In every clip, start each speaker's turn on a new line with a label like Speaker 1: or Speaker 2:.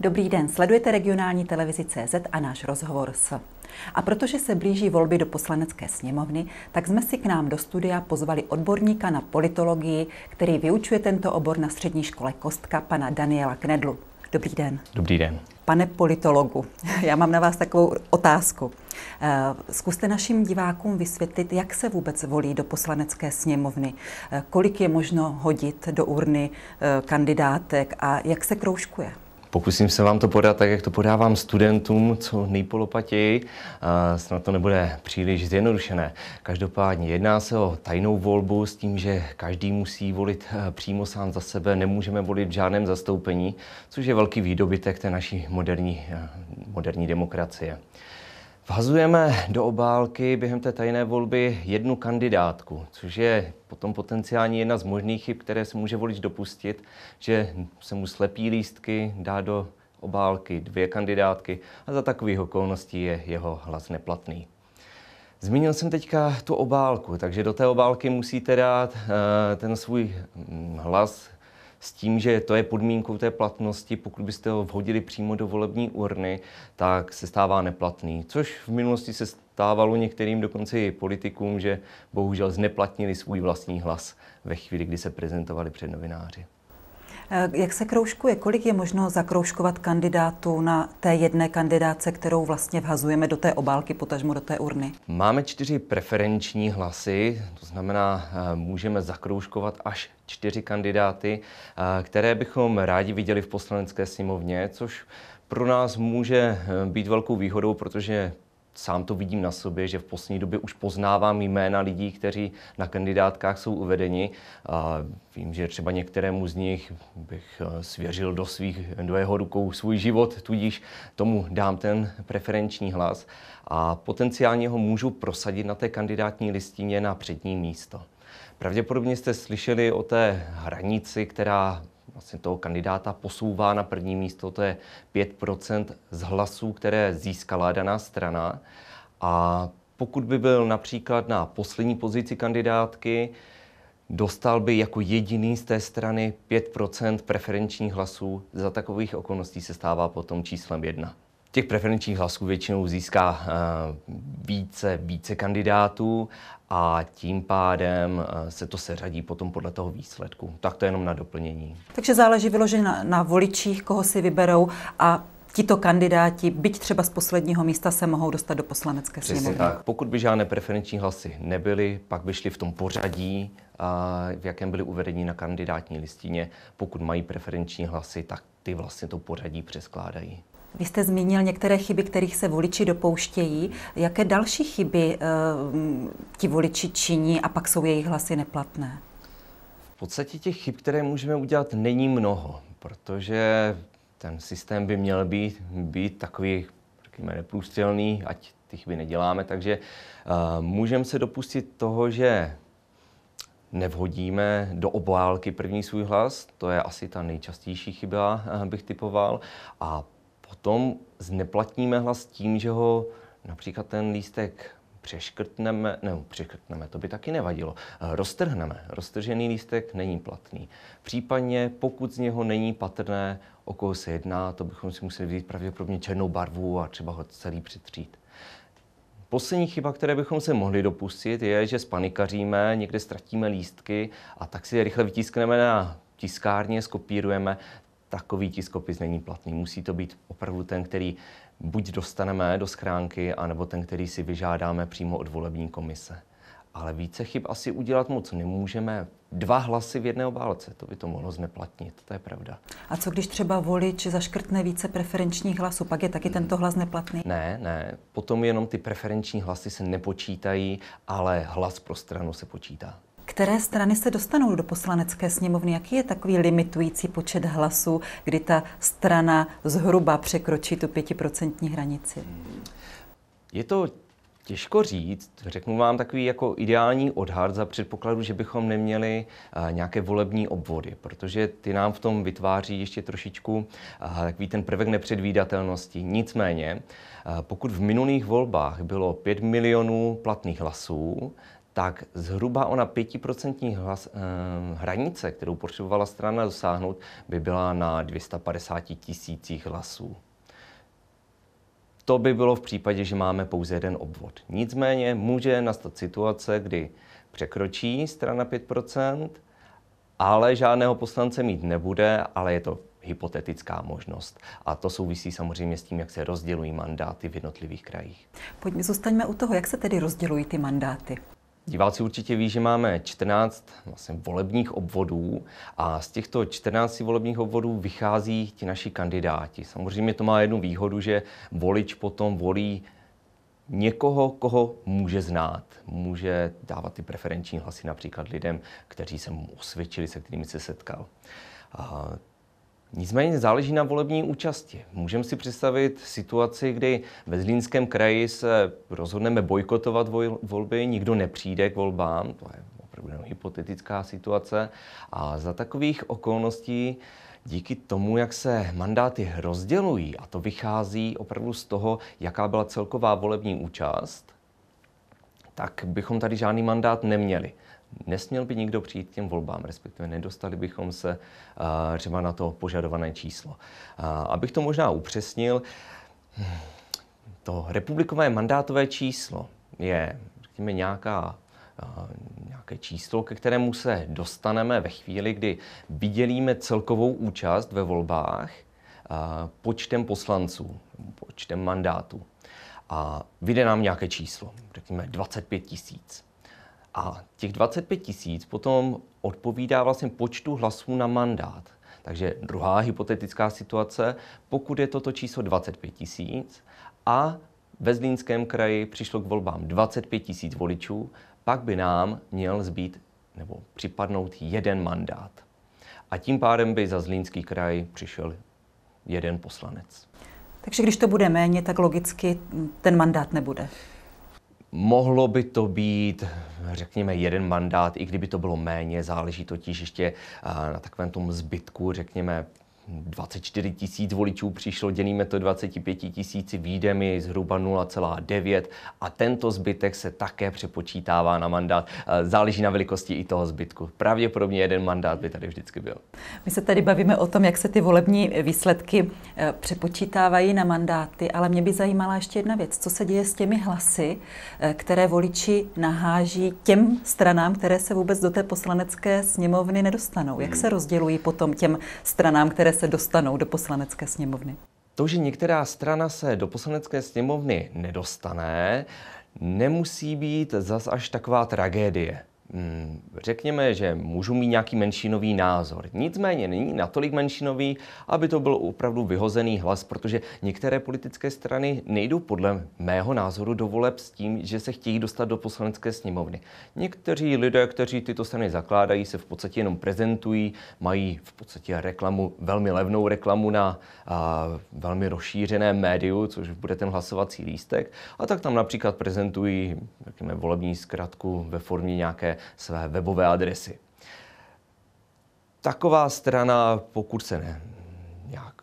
Speaker 1: Dobrý den, sledujete regionální televizi CZ a náš rozhovor s. A protože se blíží volby do poslanecké sněmovny, tak jsme si k nám do studia pozvali odborníka na politologii, který vyučuje tento obor na střední škole Kostka, pana Daniela Knedlu. Dobrý den. Dobrý den. Pane politologu, já mám na vás takovou otázku. Eh, zkuste našim divákům vysvětlit, jak se vůbec volí do poslanecké sněmovny, eh, kolik je možno hodit do urny eh, kandidátek a jak se kroužkuje.
Speaker 2: Pokusím se vám to podat tak, jak to podávám studentům, co nejpolopatěji. Snad to nebude příliš zjednodušené. Každopádně jedná se o tajnou volbu s tím, že každý musí volit eh, přímo sám za sebe, nemůžeme volit v žádném zastoupení, což je velký výdobytek té naší moderní, eh, moderní demokracie. Vhazujeme do obálky během té tajné volby jednu kandidátku, což je potom potenciálně jedna z možných chyb, které se může volič dopustit, že se mu slepí lístky, dá do obálky dvě kandidátky a za takových okolností je jeho hlas neplatný. Zmínil jsem teďka tu obálku, takže do té obálky musíte dát eh, ten svůj mm, hlas s tím, že to je podmínkou té platnosti, pokud byste ho vhodili přímo do volební urny, tak se stává neplatný, což v minulosti se stávalo některým dokonce i politikům, že bohužel zneplatnili svůj vlastní hlas ve chvíli, kdy se prezentovali před novináři.
Speaker 1: Eh, jak se kroužkuje? Kolik je možno zakroužkovat kandidátů na té jedné kandidáce, kterou vlastně vhazujeme do té obálky, potažmo do té urny?
Speaker 2: Máme čtyři preferenční hlasy, to znamená, eh, můžeme zakroužkovat až čtyři kandidáty, eh, které bychom rádi viděli v poslanecké sněmovně, což pro nás může eh, být velkou výhodou, protože sám to vidím na sobě, že v poslední době už poznávám jména lidí, kteří na kandidátkách jsou uvedeni. A vím, že třeba některému z nich bych eh, svěřil do, svých, do jeho rukou svůj život, tudíž tomu dám ten preferenční hlas a potenciálně ho můžu prosadit na té kandidátní listině na přední místo. Pravděpodobně jste slyšeli o té hranici, která vlastně toho kandidáta posouvá na první místo, to je 5% z hlasů, které získala daná strana. A pokud by byl například na poslední pozici kandidátky, dostal by jako jediný z té strany 5% preferenčních hlasů. Za takových okolností se stává potom číslem jedna těch preferenčních hlasů většinou získá eh, více, více kandidátů a tím pádem eh, se to seřadí potom podle toho výsledku. Tak to je jenom na doplnění.
Speaker 1: Takže záleží vyloženě na, na voličích, koho si vyberou a tito kandidáti, byť třeba z posledního místa, se mohou dostat do poslanecké sněmovny.
Speaker 2: Pokud by žádné preferenční hlasy nebyly, pak by šli v tom pořadí, eh, v jakém byly uvedeni na kandidátní listině. Pokud mají preferenční hlasy, tak ty vlastně to pořadí přeskládají.
Speaker 1: Vy jste zmínil některé chyby, kterých se voliči dopouštějí. Jaké další chyby e, ti voliči činí a pak jsou jejich hlasy neplatné?
Speaker 2: V podstatě těch chyb, které můžeme udělat, není mnoho, protože ten systém by měl být, být takový, řekněme, neprůstřelný, ať ty chyby neděláme. Takže e, můžeme se dopustit toho, že nevhodíme do obálky první svůj hlas, to je asi ta nejčastější chyba, eh, bych typoval, a potom zneplatníme hlas tím, že ho například ten lístek přeškrtneme, ne, přeškrtneme, to by taky nevadilo, eh, roztrhneme. Roztržený lístek není platný. Případně, pokud z něho není patrné, o koho se jedná, to bychom si museli vzít pravděpodobně černou barvu a třeba ho celý přitřít. Poslední chyba, které bychom se mohli dopustit, je, že spanikaříme, někde ztratíme lístky a tak si je rychle vytiskneme na tiskárně, skopírujeme takový tiskopis není platný. Musí to být opravdu ten, který buď dostaneme do schránky, anebo ten, který si vyžádáme přímo od volební komise. Ale více chyb asi udělat moc nemůžeme. Dva hlasy v jedné obálce, to by to mohlo zneplatnit, to je pravda.
Speaker 1: A co když třeba volič zaškrtne více preferenčních hlasů, pak je taky tento hlas neplatný?
Speaker 2: Ne, ne, potom jenom ty preferenční hlasy se nepočítají, ale hlas pro stranu se počítá
Speaker 1: které strany se dostanou do poslanecké sněmovny? Jaký je takový limitující počet hlasů, kdy ta strana zhruba překročí tu pětiprocentní hranici?
Speaker 2: Je to Těžko říct, řeknu vám takový jako ideální odhad za předpokladu, že bychom neměli eh, nějaké volební obvody, protože ty nám v tom vytváří ještě trošičku eh, takový ten prvek nepředvídatelnosti. Nicméně, eh, pokud v minulých volbách bylo 5 milionů platných hlasů, tak zhruba ona 5% hlas, eh, hranice, kterou potřebovala strana dosáhnout, by byla na 250 tisících hlasů. To by bylo v případě, že máme pouze jeden obvod. Nicméně může nastat situace, kdy překročí strana 5%, ale žádného poslance mít nebude, ale je to hypotetická možnost. A to souvisí samozřejmě s tím, jak se rozdělují mandáty v jednotlivých krajích.
Speaker 1: Pojďme, zůstaňme u toho, jak se tedy rozdělují ty mandáty.
Speaker 2: Diváci určitě ví, že máme 14 vlastně volebních obvodů a z těchto 14 volebních obvodů vychází ti naši kandidáti. Samozřejmě to má jednu výhodu, že volič potom volí někoho, koho může znát. Může dávat ty preferenční hlasy například lidem, kteří se mu osvědčili, se kterými se setkal. Nicméně záleží na volební účasti. Můžeme si představit situaci, kdy ve Zlínském kraji se rozhodneme bojkotovat volby, nikdo nepřijde k volbám, to je opravdu hypotetická situace. A za takových okolností díky tomu, jak se mandáty rozdělují, a to vychází opravdu z toho, jaká byla celková volební účast, tak bychom tady žádný mandát neměli nesměl by nikdo přijít k těm volbám, respektive nedostali bychom se eh, třeba na to požadované číslo. Eh, abych to možná upřesnil, to republikové mandátové číslo je, řekněme, nějaká eh, nějaké číslo, ke kterému se dostaneme ve chvíli, kdy vydělíme celkovou účast ve volbách počtem poslanců, počtem mandátů. A vyjde nám nějaké číslo, řekněme 25 tisíc. A těch 25 tisíc potom odpovídá vlastně počtu hlasů na mandát. Takže druhá hypotetická situace, pokud je toto číslo 25 tisíc a ve Zlínském kraji přišlo k volbám 25 tisíc voličů, pak by nám měl zbýt nebo připadnout jeden mandát. A tím pádem by za Zlínský kraj přišel jeden poslanec.
Speaker 1: Takže když to bude méně, tak logicky ten mandát nebude.
Speaker 2: Mohlo by to být, řekněme, jeden mandát, i kdyby to bylo méně, záleží totiž ještě eh, na takovém tom zbytku, řekněme, 24 tisíc voličů přišlo, dělíme to 25 tisíci, výjde mi zhruba 0,9 a tento zbytek se také přepočítává na mandát. Eh, záleží na velikosti i toho zbytku. Pravděpodobně jeden mandát by tady vždycky byl.
Speaker 1: My se tady bavíme o tom, jak se ty volební výsledky eh, přepočítávají na mandáty, ale mě by zajímala ještě jedna věc. Co se děje s těmi hlasy, eh, které voliči naháží těm stranám, které se vůbec do té poslanecké sněmovny nedostanou? Jak se hmm. rozdělují potom těm stranám, které se dostanou do poslanecké sněmovny?
Speaker 2: To, že některá strana se do poslanecké sněmovny nedostane, nemusí být zas až taková tragédie. Mm, řekněme, že můžu mít nějaký menšinový názor. Nicméně není natolik menšinový, aby to byl opravdu vyhozený hlas, protože některé politické strany nejdou podle mého názoru do voleb s tím, že se chtějí dostat do poslanecké sněmovny. Někteří lidé, kteří tyto strany zakládají, se v podstatě jenom prezentují, mají v podstatě reklamu, velmi levnou reklamu na a, velmi rozšířené médiu, což bude ten hlasovací lístek. A tak tam například prezentují, řekněme, volební zkratku ve formě nějaké své webové adresy. Taková strana, pokud se ne, nějak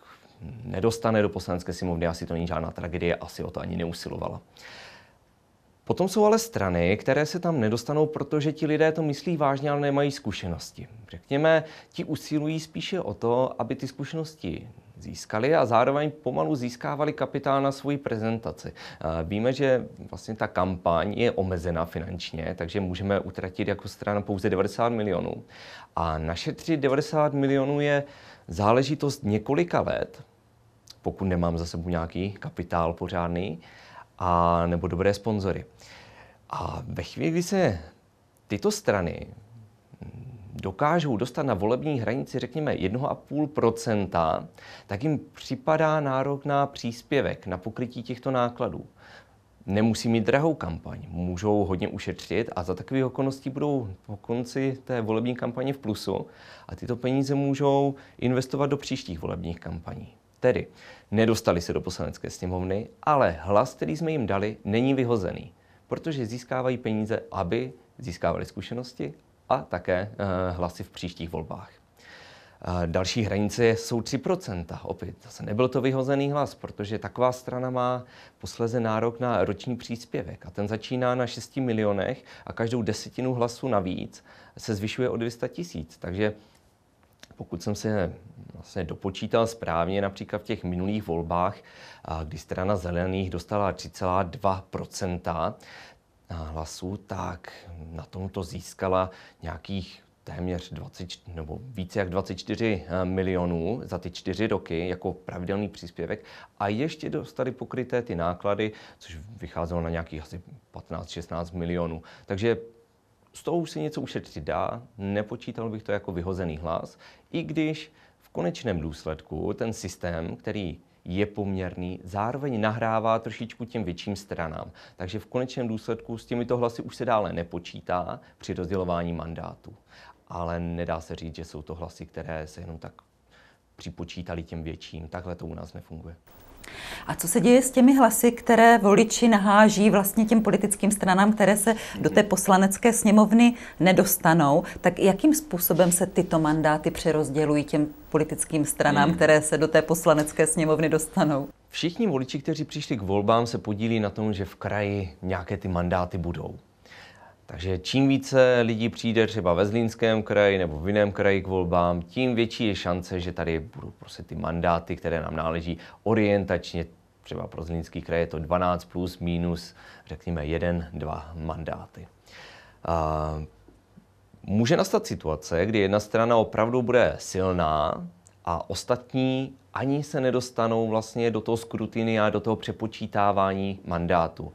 Speaker 2: nedostane do poslanecké sněmovny, asi to není žádná tragédie, asi o to ani neusilovala. Potom jsou ale strany, které se tam nedostanou, protože ti lidé to myslí vážně, ale nemají zkušenosti. Řekněme, ti usilují spíše o to, aby ty zkušenosti získali a zároveň pomalu získávali kapitál na svoji prezentaci. Eh, víme, že vlastně ta kampaň je omezená finančně, takže můžeme utratit jako strana pouze 90 milionů. A našetřit 90 milionů je záležitost několika let, pokud nemám za sebou nějaký kapitál pořádný, a nebo dobré sponzory. A ve chvíli, kdy se tyto strany dokážou dostat na volební hranici, řekněme, 1,5%, tak jim připadá nárok na příspěvek, na pokrytí těchto nákladů. Nemusí mít drahou kampaň, můžou hodně ušetřit a za takových okolností budou po konci té volební kampaně v plusu a tyto peníze můžou investovat do příštích volebních kampaní. Tedy nedostali se do poslanecké sněmovny, ale hlas, který jsme jim dali, není vyhozený, protože získávají peníze, aby získávali zkušenosti a také eh, hlasy v příštích volbách. Eh, další hranice jsou 3%. Opět zase nebyl to vyhozený hlas, protože taková strana má posleze nárok na roční příspěvek a ten začíná na 6 milionech a každou desetinu hlasu navíc se zvyšuje o 200 tisíc. Takže pokud jsem se vlastně dopočítal správně, například v těch minulých volbách, kdy strana zelených dostala 3,2%, hlasů, tak na tomto získala nějakých téměř 20, nebo více jak 24 eh, milionů za ty čtyři roky jako pravidelný příspěvek a ještě dostali pokryté ty náklady, což vycházelo na nějakých asi 15-16 milionů. Takže z toho už se něco ušetřit dá, nepočítal bych to jako vyhozený hlas, i když v konečném důsledku ten systém, který je poměrný, zároveň nahrává trošičku těm větším stranám. Takže v konečném důsledku s těmito hlasy už se dále nepočítá při rozdělování mandátu. Ale nedá se říct, že jsou to hlasy, které se jenom tak připočítali těm větším. Takhle to u nás nefunguje.
Speaker 1: A co se děje s těmi hlasy, které voliči naháží vlastně těm politickým stranám, které se do té poslanecké sněmovny nedostanou, tak jakým způsobem se tyto mandáty přerozdělují těm politickým stranám, hmm. které se do té poslanecké sněmovny dostanou?
Speaker 2: Všichni voliči, kteří přišli k volbám, se podílí na tom, že v kraji nějaké ty mandáty budou. Takže čím více lidí přijde třeba ve Zlínském kraji nebo v jiném kraji k volbám, tím větší je šance, že tady budou prostě ty mandáty, které nám náleží orientačně třeba pro Zlínský kraj je to 12 plus minus, řekněme, 1, 2 mandáty. A může nastat situace, kdy jedna strana opravdu bude silná a ostatní ani se nedostanou vlastně do toho skrutiny a do toho přepočítávání mandátu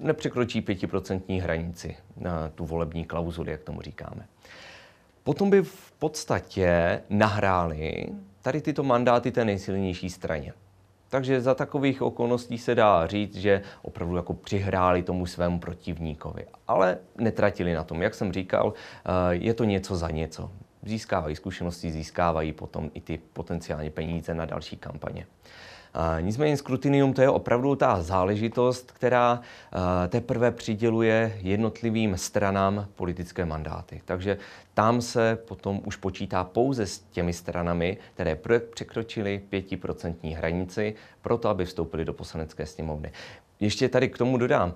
Speaker 2: nepřekročí 5% hranici na tu volební klauzuli, jak tomu říkáme. Potom by v podstatě nahráli tady tyto mandáty té nejsilnější straně. Takže za takových okolností se dá říct, že opravdu jako přihráli tomu svému protivníkovi. Ale netratili na tom. Jak jsem říkal, eh, je to něco za něco. Získávají zkušenosti, získávají potom i ty potenciálně peníze na další kampaně. Nicméně skrutinium to je opravdu ta záležitost, která teprve přiděluje jednotlivým stranám politické mandáty. Takže tam se potom už počítá pouze s těmi stranami, které překročily pětiprocentní hranici, proto aby vstoupili do poslanecké sněmovny. Ještě tady k tomu dodám,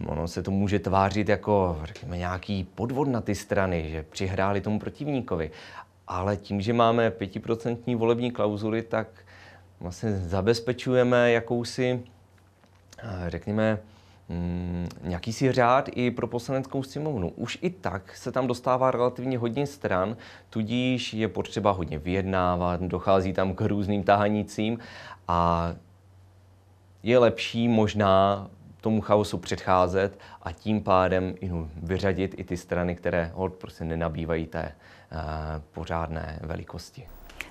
Speaker 2: uh, ono se to může tvářit jako, řekněme, nějaký podvod na ty strany, že přihráli tomu protivníkovi, ale tím, že máme pětiprocentní volební klauzuly, tak vlastně zabezpečujeme jakousi, řekněme, mm, nějaký si řád i pro poslaneckou sněmovnu. Už i tak se tam dostává relativně hodně stran, tudíž je potřeba hodně vyjednávat, dochází tam k různým tahanicím a je lepší možná tomu chaosu předcházet a tím pádem no, vyřadit i ty strany, které prostě nenabývají té eh, pořádné velikosti.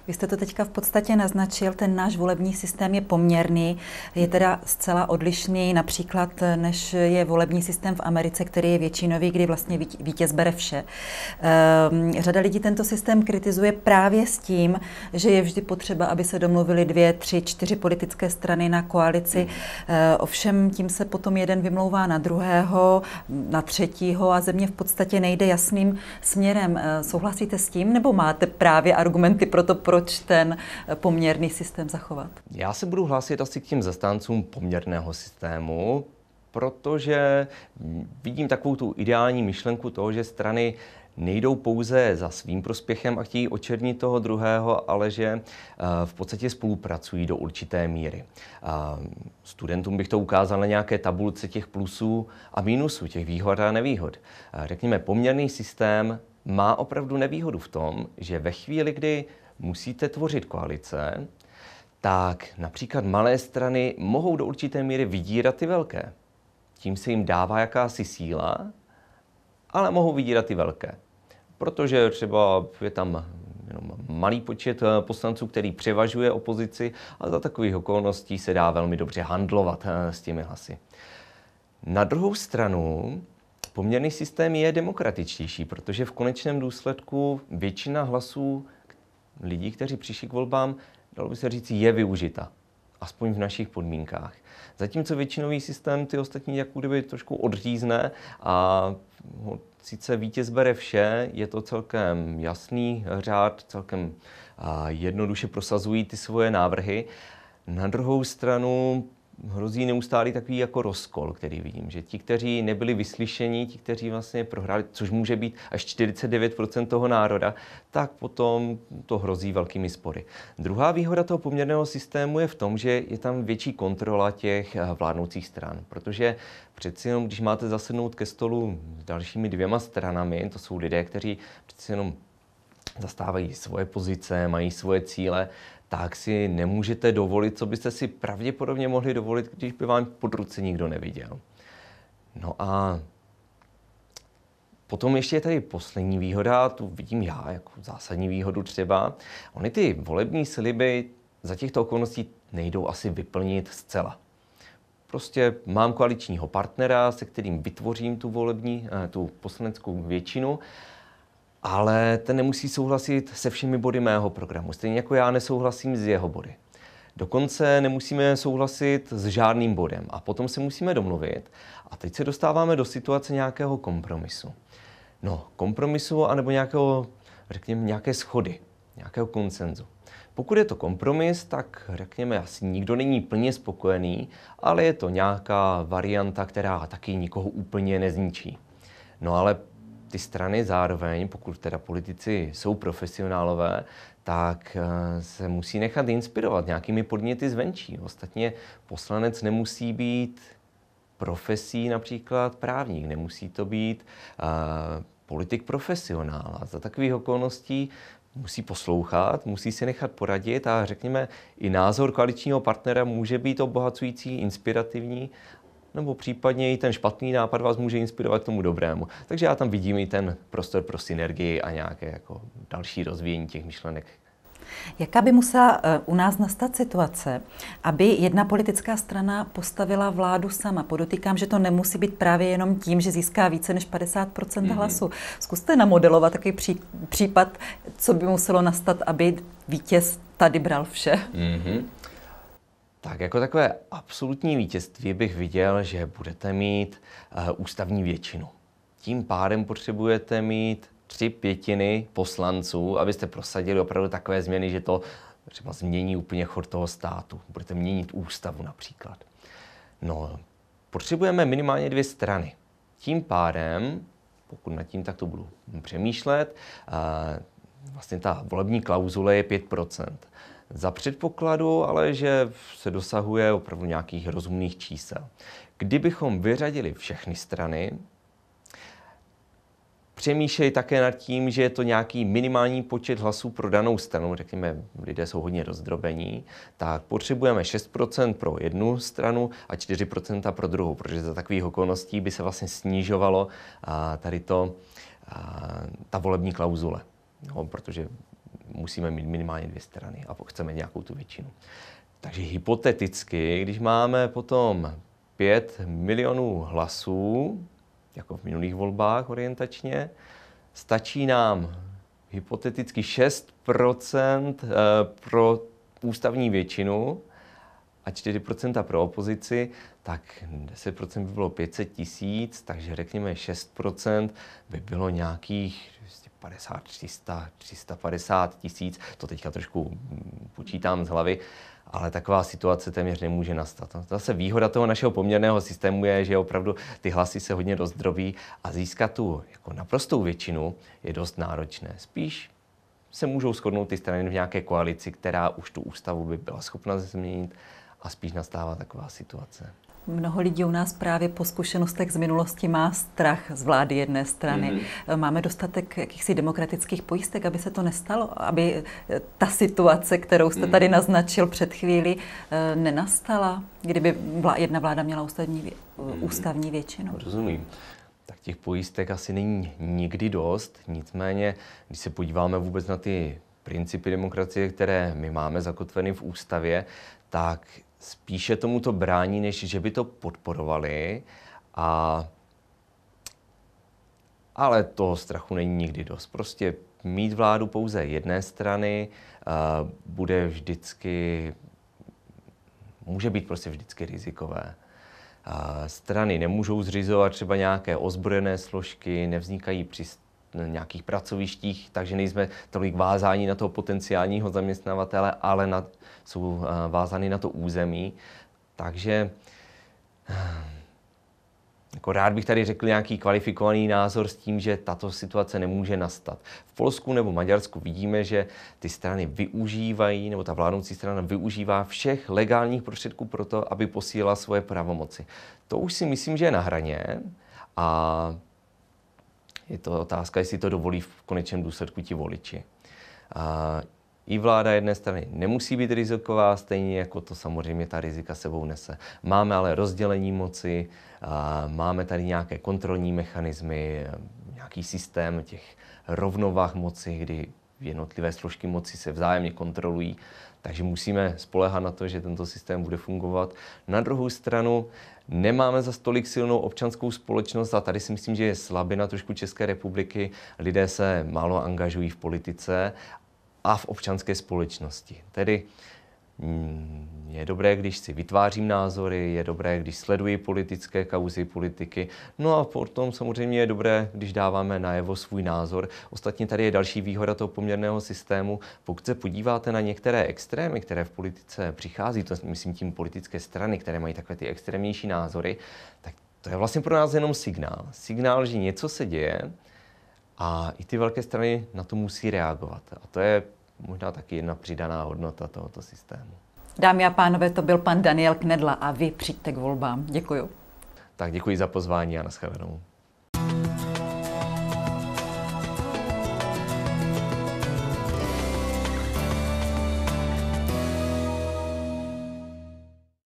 Speaker 1: Vy jste to teďka v podstatě naznačil, ten náš volební systém je poměrný, je teda zcela odlišný například než je volební systém v Americe, který je většinový, kdy vlastně vítěz bere vše. Ehm, řada lidí tento systém kritizuje právě s tím, že je vždy potřeba, aby se domluvili dvě, tři, čtyři politické strany na koalici. Hmm. Ehm, ovšem tím se potom jeden vymlouvá na druhého, na třetího a země v podstatě nejde jasným směrem. Ehm, souhlasíte s tím nebo máte právě argumenty pro to, proč ten poměrný systém zachovat?
Speaker 2: Já se budu hlásit asi k těm zastáncům poměrného systému, protože vidím takovou tu ideální myšlenku toho, že strany nejdou pouze za svým prospěchem a chtějí očernit toho druhého, ale že eh, v podstatě spolupracují do určité míry. Eh, studentům bych to ukázal na nějaké tabulce těch plusů a mínusů, těch výhod a nevýhod. Eh, řekněme, poměrný systém má opravdu nevýhodu v tom, že ve chvíli, kdy musíte tvořit koalice, tak například malé strany mohou do určité míry vydírat ty velké. Tím se jim dává jakási síla, ale mohou vydírat ty velké. Protože třeba je tam jenom malý počet eh, poslanců, který převažuje opozici a za takových okolností se dá velmi dobře handlovat eh, s těmi hlasy. Na druhou stranu poměrný systém je demokratičtější, protože v konečném důsledku většina hlasů lidí, kteří přišli k volbám, dalo by se říct, je využita. Aspoň v našich podmínkách. Zatímco většinový systém ty ostatní jak kdyby trošku odřízne a sice vítěz bere vše, je to celkem jasný řád, celkem jednoduše prosazují ty svoje návrhy. Na druhou stranu hrozí neustálý takový jako rozkol, který vidím, že ti, kteří nebyli vyslyšeni, ti, kteří vlastně prohráli, což může být až 49% toho národa, tak potom to hrozí velkými spory. Druhá výhoda toho poměrného systému je v tom, že je tam větší kontrola těch eh, vládnoucích stran, protože přeci jenom, když máte zasednout ke stolu s dalšími dvěma stranami, to jsou lidé, kteří přeci jenom zastávají svoje pozice, mají svoje cíle, tak si nemůžete dovolit, co byste si pravděpodobně mohli dovolit, když by vám pod ruce nikdo neviděl. No a Potom ještě je tady poslední výhoda, tu vidím já jako zásadní výhodu třeba. Ony ty volební sliby za těchto okolností nejdou asi vyplnit zcela. Prostě mám koaličního partnera, se kterým vytvořím tu volební, eh, tu poslaneckou většinu ale ten nemusí souhlasit se všemi body mého programu, stejně jako já nesouhlasím s jeho body. Dokonce nemusíme souhlasit s žádným bodem a potom se musíme domluvit. A teď se dostáváme do situace nějakého kompromisu. No, kompromisu anebo nějakého, řekněme, nějaké schody, nějakého koncenzu. Pokud je to kompromis, tak řekněme, asi nikdo není plně spokojený, ale je to nějaká varianta, která taky nikoho úplně nezničí. No ale ty strany zároveň, pokud teda politici jsou profesionálové, tak eh, se musí nechat inspirovat nějakými podněty zvenčí. Ostatně poslanec nemusí být profesí například právník, nemusí to být uh, politik profesionál. A za takových okolností musí poslouchat, musí si nechat poradit a řekněme, i názor koaličního partnera může být obohacující, inspirativní nebo případně i ten špatný nápad vás může inspirovat k tomu dobrému. Takže já tam vidím i ten prostor pro synergii a nějaké jako další rozvíjení těch myšlenek.
Speaker 1: Jaká by musela eh, u nás nastat situace, aby jedna politická strana postavila vládu sama? Podotýkám, že to nemusí být právě jenom tím, že získá více než 50 mm-hmm. hlasů. Zkuste namodelovat takový pří, případ, co by muselo nastat, aby vítěz tady bral vše.
Speaker 2: Mm-hmm. Tak jako takové absolutní vítězství bych viděl, že budete mít eh, ústavní většinu. Tím pádem potřebujete mít tři pětiny poslanců, abyste prosadili opravdu takové změny, že to třeba změní úplně chod toho státu. Budete měnit ústavu například. No, potřebujeme minimálně dvě strany. Tím pádem, pokud nad tím takto budu přemýšlet, eh, vlastně ta volební klauzule je 5 za předpokladu ale, že se dosahuje opravdu nějakých rozumných čísel. Kdybychom vyřadili všechny strany, přemýšlej také nad tím, že je to nějaký minimální počet hlasů pro danou stranu, řekněme, lidé jsou hodně rozdrobení, tak potřebujeme 6% pro jednu stranu a 4% pro druhou, protože za takových okolností by se vlastně snižovalo a, tady to, a, ta volební klauzule. No, protože musíme mít minimálně dvě strany a chceme nějakou tu většinu. Takže hypoteticky, když máme potom 5 milionů hlasů, jako v minulých volbách orientačně, stačí nám hypoteticky 6 eh, pro ústavní většinu a 4% pro opozici, tak 10% by bylo 500 tisíc, takže řekněme 6% by bylo nějakých 250, 300, 350 tisíc, to teďka trošku mm, počítám z hlavy, ale taková situace téměř nemůže nastat. No, zase výhoda toho našeho poměrného systému je, že opravdu ty hlasy se hodně rozdrobí a získat tu jako naprostou většinu je dost náročné. Spíš se můžou shodnout ty strany v nějaké koalici, která už tu ústavu by byla schopna změnit a spíš nastává taková situace.
Speaker 1: Mnoho lidí u nás právě po zkušenostech z minulosti má strach z vlády jedné strany. Mm-hmm. Máme dostatek jakýchsi demokratických pojistek, aby se to nestalo, aby eh, ta situace, kterou jste mm-hmm. tady mhm. naznačil před chvíli, eh, nenastala, kdyby jedna vláda měla ústavní, vě- mm-hmm. ústavní většinu. Rozumím.
Speaker 2: Tak těch pojistek asi není nikdy dost, nicméně, když se podíváme vůbec na ty principy demokracie, které my máme zakotveny v ústavě, tak spíše tomuto brání, než že by to podporovali. A, ale toho strachu není nikdy dost. Prostě mít vládu pouze jedné strany uh, bude vždycky, může být prostě vždycky rizikové. Uh, strany nemůžou zřizovat třeba nějaké ozbrojené složky, nevznikají při nějakých pracovištích, takže nejsme tolik vázáni na toho potenciálního zaměstnavatele, ale na, jsou eh, vázány na to území. Takže eh, jako rád bych tady řekl nějaký kvalifikovaný názor s tím, že tato situace nemůže nastat. V Polsku nebo Maďarsku vidíme, že ty strany využívají, nebo ta vládnoucí strana využívá všech legálních prostředků pro to, aby posílala svoje pravomoci. To už si myslím, že je na hraně a je to otázka, jestli to dovolí v konečném důsledku ti voliči. A i vláda jedné strany nemusí být riziková, stejně jako to samozřejmě ta rizika sebou nese. Máme ale rozdělení moci, máme tady nějaké kontrolní mechanismy, nějaký systém těch rovnovách moci, kdy jednotlivé složky moci se vzájemně kontrolují, takže musíme spolehat na to, že tento systém bude fungovat. Na druhou stranu Nemáme za stolik silnou občanskou společnost a tady si myslím, že je slabina trošku České republiky. Lidé se málo angažují v politice a v občanské společnosti. Tedy Mm, je dobré, když si vytvářím názory, je dobré, když sleduji politické kauzy, politiky. No a potom samozřejmě je dobré, když dáváme najevo svůj názor. Ostatně tady je další výhoda toho poměrného systému. Pokud se podíváte na některé extrémy, které v politice přichází, to myslím tím politické strany, které mají takové ty extrémnější názory, tak to je vlastně pro nás jenom signál. Signál, že něco se děje a i ty velké strany na to musí reagovat. A to je možná taky jedna přidaná hodnota tohoto systému.
Speaker 1: Dámy a pánové, to byl pan Daniel Knedla a vy přijďte k volbám. Děkuju.
Speaker 2: Tak děkuji za pozvání a nashledanou.